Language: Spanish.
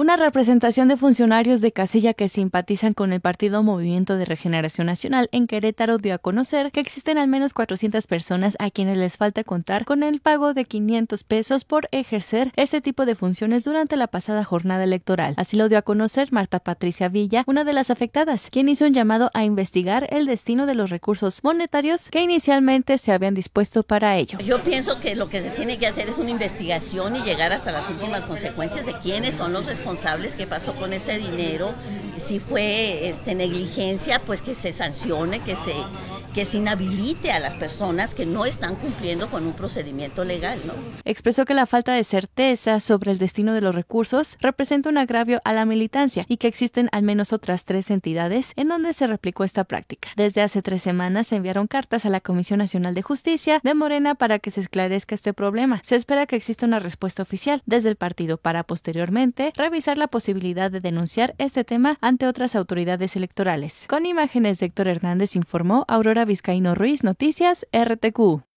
Una representación de funcionarios de casilla que simpatizan con el partido Movimiento de Regeneración Nacional en Querétaro dio a conocer que existen al menos 400 personas a quienes les falta contar con el pago de 500 pesos por ejercer este tipo de funciones durante la pasada jornada electoral. Así lo dio a conocer Marta Patricia Villa, una de las afectadas, quien hizo un llamado a investigar el destino de los recursos monetarios que inicialmente se habían dispuesto para ello. Yo pienso que lo que se tiene que hacer es una investigación y llegar hasta las últimas consecuencias de quiénes son los responsables responsables qué pasó con ese dinero, si fue este, negligencia, pues que se sancione, que se, que se inhabilite a las personas que no están cumpliendo con un procedimiento legal. ¿no? Expresó que la falta de certeza sobre el destino de los recursos representa un agravio a la militancia y que existen al menos otras tres entidades en donde se replicó esta práctica. Desde hace tres semanas se enviaron cartas a la Comisión Nacional de Justicia de Morena para que se esclarezca este problema. Se espera que exista una respuesta oficial desde el partido para posteriormente revisar la posibilidad de denunciar este tema ante otras autoridades electorales. Con imágenes de Héctor Hernández informó Aurora Vizcaíno Ruiz, Noticias RTQ.